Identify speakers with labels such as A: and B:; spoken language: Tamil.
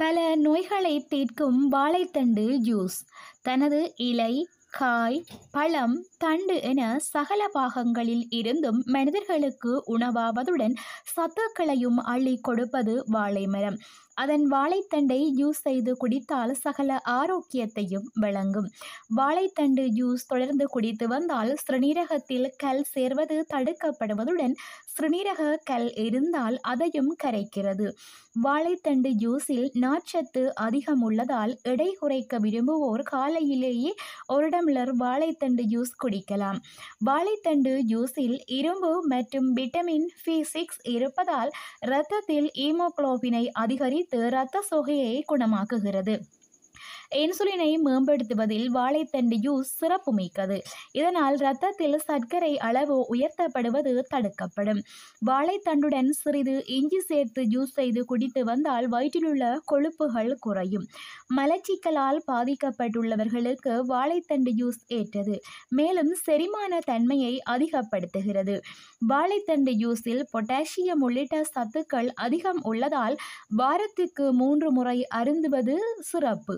A: பல நோய்களை தீர்க்கும் வாழைத்தண்டு ஜூஸ் தனது இலை காய் பழம் தண்டு என சகல பாகங்களில் இருந்தும் மனிதர்களுக்கு உணவாவதுடன் சத்துக்களையும் அள்ளி கொடுப்பது வாழை மரம் அதன் வாழைத்தண்டை ஜூஸ் செய்து குடித்தால் சகல ஆரோக்கியத்தையும் வழங்கும் வாழைத்தண்டு ஜூஸ் தொடர்ந்து குடித்து வந்தால் சிறுநீரகத்தில் கல் சேர்வது தடுக்கப்படுவதுடன் சிறுநீரக கல் இருந்தால் அதையும் கரைக்கிறது வாழைத்தண்டு ஜூஸில் நார்ச்சத்து அதிகம் உள்ளதால் எடை குறைக்க விரும்புவோர் காலையிலேயே ஒரு டம்ளர் வாழைத்தண்டு ஜூஸ் குடிக்கலாம் வாழைத்தண்டு ஜூஸில் இரும்பு மற்றும் விட்டமின் பி சிக்ஸ் இருப்பதால் இரத்தத்தில் ஈமோக்ளோபினை அதிகரித்து இரத்த சோகையை குணமாக்குகிறது இன்சுலினை மேம்படுத்துவதில் வாழைத்தண்டு சிறப்பு மிக்கது இதனால் இரத்தத்தில் சர்க்கரை அளவு உயர்த்தப்படுவது தடுக்கப்படும் வாழைத்தண்டுடன் சிறிது இஞ்சி சேர்த்து ஜூஸ் செய்து குடித்து வந்தால் வயிற்றிலுள்ள கொழுப்புகள் குறையும் மலச்சிக்கலால் பாதிக்கப்பட்டுள்ளவர்களுக்கு வாழைத்தண்டு ஜூஸ் ஏற்றது மேலும் செரிமான தன்மையை அதிகப்படுத்துகிறது வாழைத்தண்டு ஜூஸில் பொட்டாசியம் உள்ளிட்ட சத்துக்கள் அதிகம் உள்ளதால் வாரத்துக்கு மூன்று முறை அருந்துவது சிறப்பு